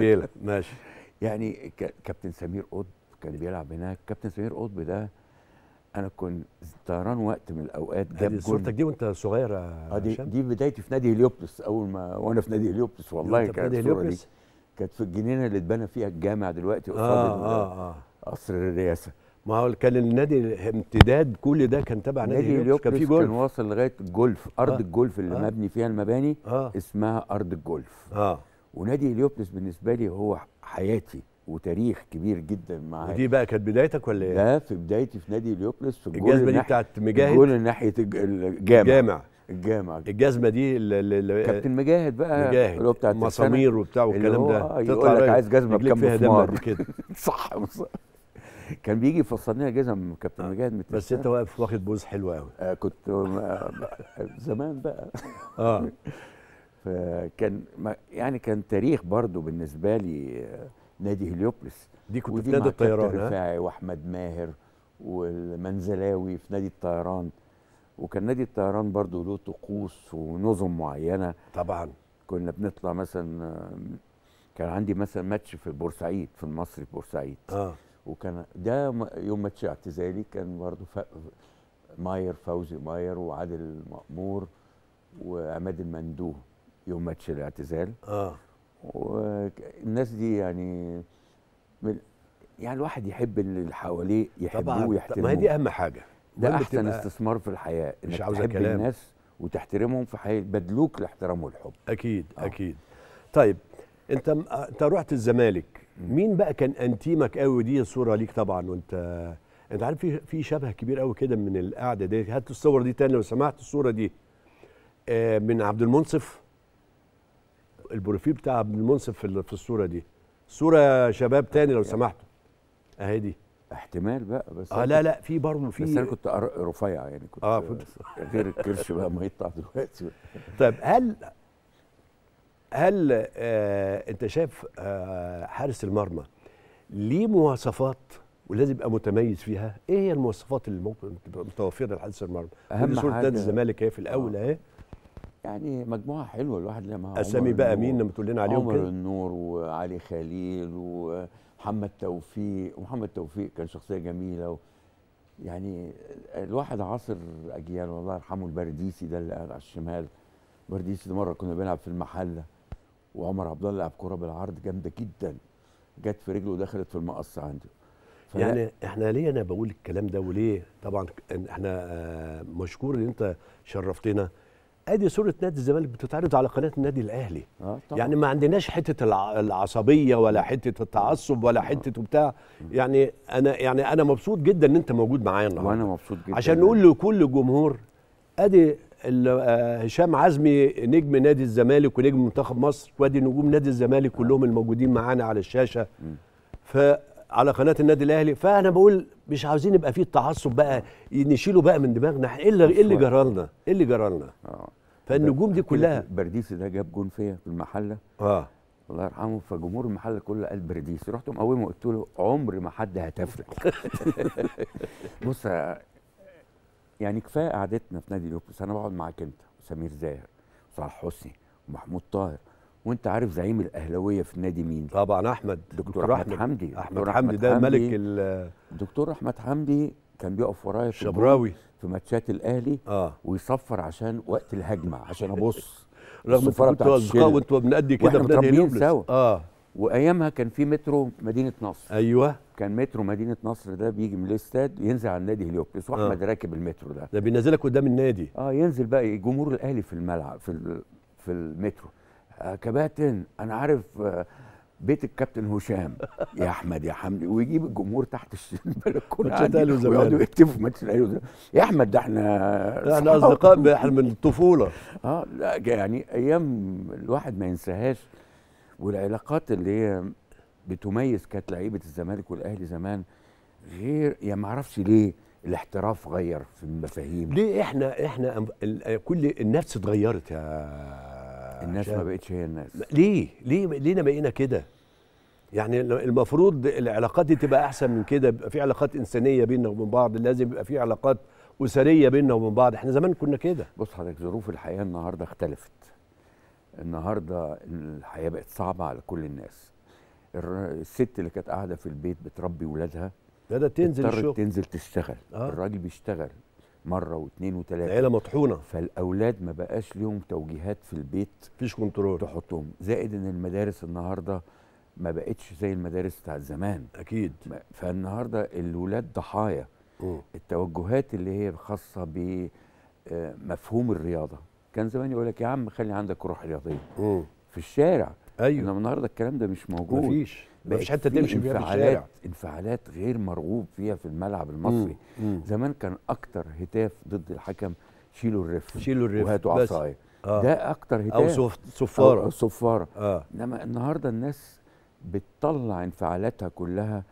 بالك ماشي يعني كابتن سمير قطب كان بيلعب هناك كابتن سمير قطب ده انا كنت طيران وقت من الاوقات جاب جول صورتك دي وانت صغير يا آه، دي, دي بدايتي في نادي هليوبلس اول ما وانا في نادي هليوبلس والله كانت نادي هليوبلس كانت في الجنينه اللي اتبنى فيها الجامع دلوقتي قصاد آه آه آه. قصر الرئاسه ما هو كان النادي امتداد كل ده كان تبع نادي, نادي هليوبلس كان في جولف كان واصل لغايه الجولف ارض آه الجولف اللي آه مبني فيها المباني آه اسمها ارض الجولف اه ونادي اليوبلس بالنسبه لي هو حياتي وتاريخ كبير جدا معايا ودي بقى كانت بدايتك ولا ايه؟ لا في بدايتي في نادي اليوبلس في الجزمه دي بتاعت مجاهد الجول ناحيه الجامع الجامع الجامع الجزمه دي كابتن مجاهد بقى مجاهد اللي هو بتاع مسامير وبتاع والكلام ده آه، تطلع لك عايز جزمه بكام مسمار كده صح كان بيجي يفصل لنا جزم كابتن آه، مجاهد من بس انت واقف واخد بوز حلو قوي آه كنت آه، زمان بقى اه فكان يعني كان تاريخ برضو بالنسبه لي آه، نادي هليوبلس دي كنت في نادي الطيران رفاعي واحمد ماهر والمنزلاوي في نادي الطيران وكان نادي الطيران برضو له طقوس ونظم معينه طبعا كنا بنطلع مثلا آه، كان عندي مثلا ماتش في بورسعيد في المصري في بورسعيد اه وكان ده يوم ماتش اعتزالي كان برضه ف... ماير فوزي ماير وعادل مأمور وعماد المندوه يوم ماتش الاعتزال اه والناس دي يعني من يعني الواحد يحب اللي حواليه يحبوه ويحترموه ما هي دي اهم حاجه ده احسن استثمار في الحياه انك مش عاوزه كلام الناس وتحترمهم بدلوك الاحترام والحب اكيد أوه. اكيد طيب انت آه، انت رحت الزمالك مين بقى كان انتيمك قوي دي صوره ليك طبعا وانت انت عارف في في شبه كبير قوي كده من القعده دي هات الصور دي تاني لو سمحت الصوره دي آه، من عبد المنصف البروفيل بتاع ابن المنصف في, الصوره دي صوره شباب تاني لو سمحتوا اهي دي احتمال بقى بس اه لا لا في برضه في بس انا كنت رفيع يعني كنت اه كنت غير الكرش بقى ما يطلع دلوقتي طيب هل هل آه انت شايف آه حارس المرمى ليه مواصفات ولازم يبقى متميز فيها ايه هي المواصفات اللي ممكن تبقى متوفره لحارس المرمى اهم حاجه صوره نادي الزمالك اهي في الاول آه. اهي يعني مجموعه حلوه الواحد لما اسامي بقى مين لما تقول لنا عليهم عمر النور وعلي خليل ومحمد توفيق ومحمد توفيق كان شخصيه جميله و يعني الواحد عاصر اجيال والله يرحمه البرديسي ده اللي على الشمال برديسي ده مره كنا بنلعب في المحله وعمر عبد الله لعب كوره بالعرض جامده جدا جت في رجله ودخلت في المقص عندي يعني احنا ليه انا بقول الكلام ده وليه طبعا احنا آه، مشكور ان انت شرفتنا ادي صوره نادي الزمالك بتتعرض على قناه النادي الاهلي آه طبعا. يعني ما عندناش حته العصبيه ولا حته التعصب ولا حته آه. بتاع يعني انا يعني انا مبسوط جدا ان انت موجود معايا النهارده وانا مبسوط جدا عشان نقول يعني. لكل جمهور ادي آه، هشام عزمي نجم نادي الزمالك ونجم منتخب مصر وادي نجوم نادي الزمالك كلهم الموجودين معانا على الشاشه ف على قناه النادي الاهلي فانا بقول مش عاوزين يبقى فيه التعصب بقى نشيله بقى من دماغنا ايه اللي ايه اللي جرى لنا؟ ايه اللي جرى لنا؟ اه فالنجوم دي كلها برديسي ده جاب جون فيا في المحله اه الله يرحمه فجمهور المحله كله قال برديسي رحت مقومه قلت له عمر ما حد هتفرق بص يعني كفايه قعدتنا في نادي لوبس انا بقعد معاك انت وسمير زاهر وصلاح حسني ومحمود طاهر وانت عارف زعيم الاهلاويه في النادي مين طبعا احمد دكتور احمد, أحمد حمدي احمد حمدي ده ملك ال دكتور احمد حمدي كان بيقف ورايا شبراوي في ماتشات الاهلي اه ويصفر عشان وقت الهجمه عشان ابص رغم ان اصدقاء وانتوا بنأدي كده في نادي اه وايامها كان في مترو مدينه نصر ايوه كان مترو مدينه نصر ده بيجي من الاستاد ينزل على النادي هليوبلس آه. واحمد آه. راكب المترو ده ده بينزلك قدام النادي اه ينزل بقى جمهور الاهلي في الملعب في في المترو آه، كباتن انا عارف آه، بيت الكابتن هشام يا احمد يا حمدي ويجيب الجمهور تحت البلكونه ويقعدوا في ماتش الاهلي يا احمد ده احنا احنا اصدقاء احنا من الطفوله اه لا يعني ايام الواحد ما ينساهاش والعلاقات اللي هي بتميز كانت لعيبه الزمالك والاهلي زمان غير يعني ما اعرفش ليه الاحتراف غير في المفاهيم ليه احنا احنا كل النفس اتغيرت يا الناس ما بقتش هي الناس ليه ليه لينا بقينا كده يعني المفروض العلاقات دي تبقى احسن من كده يبقى في علاقات انسانيه بيننا وبين بعض لازم يبقى في علاقات اسريه بيننا وبين بعض احنا زمان كنا كده بص حضرتك ظروف الحياه النهارده اختلفت النهارده الحياه بقت صعبه على كل الناس الست اللي كانت قاعده في البيت بتربي ولادها بدات تنزل الشغل تنزل تشتغل آه. الراجل بيشتغل مره واثنين وثلاثه العيله مطحونه فالاولاد ما بقاش ليهم توجيهات في البيت مفيش كنترول تحطهم زائد ان المدارس النهارده ما بقتش زي المدارس بتاعت زمان اكيد فالنهارده الولاد ضحايا التوجهات اللي هي خاصه بمفهوم آه، الرياضه كان زمان يقول لك يا عم خلي عندك روح رياضيه في الشارع ايوه انما النهارده الكلام ده مش موجود مفيش مفيش حته تمشي بيها انفعالات انفعالات غير مرغوب فيها في الملعب المصري مم. زمان كان اكتر هتاف ضد الحكم شيلوا الرف شيلوا الرف وهاتوا عصايه آه. ده اكتر هتاف او صفاره او صفاره آه. انما النهارده الناس بتطلع انفعالاتها كلها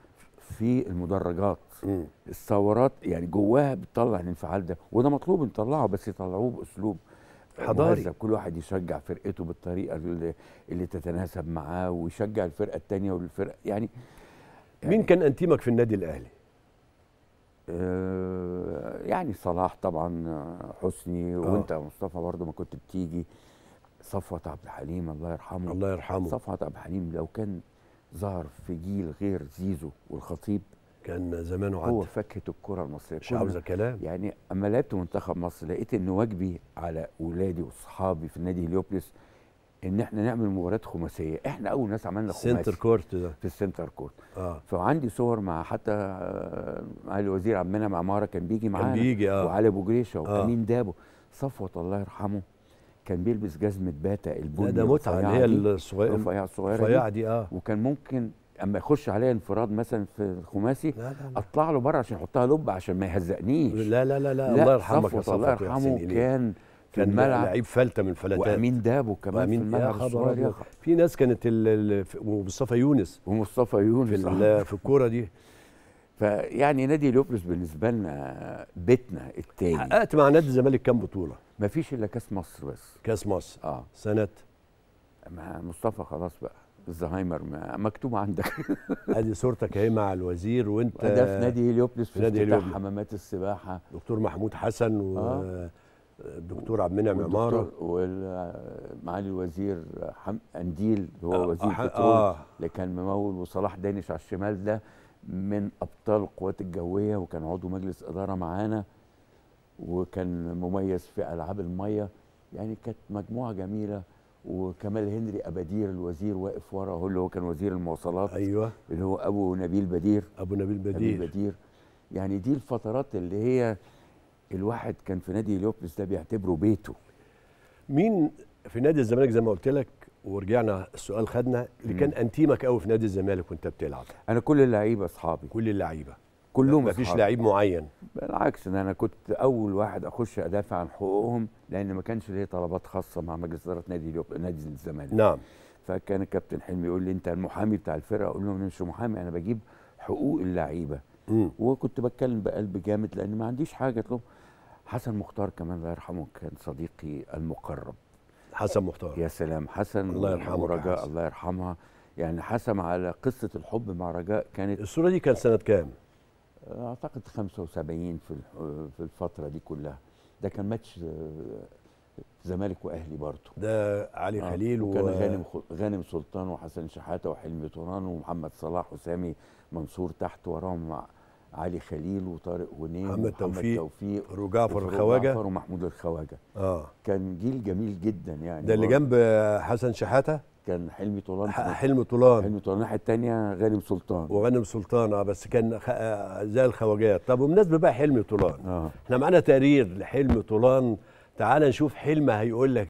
في المدرجات مم. الثورات يعني جواها بتطلع الانفعال ده وده مطلوب نطلعه بس يطلعوه باسلوب حضاري كل واحد يشجع فرقته بالطريقه اللي, اللي تتناسب معاه ويشجع الفرقه الثانيه والفرقه يعني, يعني مين كان انتيمك في النادي الاهلي؟ آه، يعني صلاح طبعا حسني آه. وانت يا مصطفى برضه ما كنت بتيجي صفوت عبد الحليم الله يرحمه الله يرحمه صفوت عبد الحليم لو كان ظهر في جيل غير زيزو والخطيب كان زمانه عدى هو فاكهه الكره المصريه مش عاوزه كلام يعني اما لعبت منتخب مصر لقيت ان واجبي على اولادي واصحابي في نادي هليوبلس ان احنا نعمل مباريات خماسيه احنا اول ناس عملنا خماسي سنتر كورت ده في السنتر كورت اه فعندي صور مع حتى مع الوزير عمنا المنعم عماره كان بيجي معانا كان بيجي اه وعلي ابو جريشه آه. وامين آه. دابو صفوت الله يرحمه كان بيلبس جزمه باتا البني ده متعه اللي هي الصغيره الرفيعه الصغيره دي, دي اه وكان ممكن اما يخش عليا انفراد مثلا في الخماسي لا لا لا. اطلع له بره عشان احطها لب عشان ما يهزقنيش لا لا لا, لا. الله يرحمك يا الله يرحمه كان في كان الملعب لعيب فلته من فلتات وامين دابو كمان وأمين في الملعب الصغير في ناس كانت ومصطفى يونس ومصطفى يونس في, في الكوره دي فيعني نادي لوبلس بالنسبه لنا بيتنا التاني حققت مع نادي الزمالك كام بطوله؟ ما فيش الا كاس مصر بس كاس مصر اه سنه مع مصطفى خلاص بقى الزهايمر مكتوب عندك ادي صورتك اهي مع الوزير وانت ده في نادي هيليوبلس في نادي هيليوبلس. حمامات السباحه دكتور محمود حسن و آه. عبد المنعم عماره ومعالي الوزير حم... انديل هو آه وزير آه بترول آه. اللي كان ممول وصلاح دانش على الشمال ده من ابطال القوات الجويه وكان عضو مجلس اداره معانا وكان مميز في العاب الميه يعني كانت مجموعه جميله وكمال هنري ابادير الوزير واقف ورا هو اللي هو كان وزير المواصلات ايوه اللي هو ابو نبيل بدير ابو نبيل بدير نبيل بدير يعني دي الفترات اللي هي الواحد كان في نادي ليوبلس ده بيعتبره بيته مين في نادي الزمالك زي ما قلت لك ورجعنا السؤال خدنا اللي كان انتيمك قوي في نادي الزمالك وانت بتلعب انا كل اللعيبه اصحابي كل اللعيبه كلهم مفيش لعيب معين بالعكس إن انا كنت اول واحد اخش ادافع عن حقوقهم لان ما كانش ليا طلبات خاصه مع مجلس اداره نادي اليوب... نادي الزمالك نعم فكان الكابتن حلمي يقول لي انت المحامي بتاع الفرقه اقول له انا مش محامي انا بجيب حقوق اللعيبه وكنت بتكلم بقلب جامد لان ما عنديش حاجه اطلب حسن مختار كمان الله يرحمه كان صديقي المقرب حسن مختار يا سلام حسن الله يرحمه ورجاء الله يرحمها يعني حسم على قصه الحب مع رجاء كانت الصوره دي كانت سنه كام اعتقد 75 في في الفتره دي كلها ده كان ماتش آه، زمالك واهلي برضه ده علي آه. خليل وكان و... غانم غانم سلطان وحسن شحاته وحلمي طوران ومحمد صلاح وسامي منصور تحت وراهم علي خليل وطارق غنيم محمد توفيق, توفيق فاروق الخواجه ومحمود الخواجه اه كان جيل جميل جدا يعني ده اللي جنب حسن شحاته كان حلمي طولان حلمي طولان حلمي طولان الناحيه الثانيه غانم سلطان وغانم سلطان اه بس كان خ... آه، زي الخواجات طب بمناسبه بقى حلمي طولان آه. احنا معانا تقرير لحلمي طولان تعال نشوف حلمه هيقول لك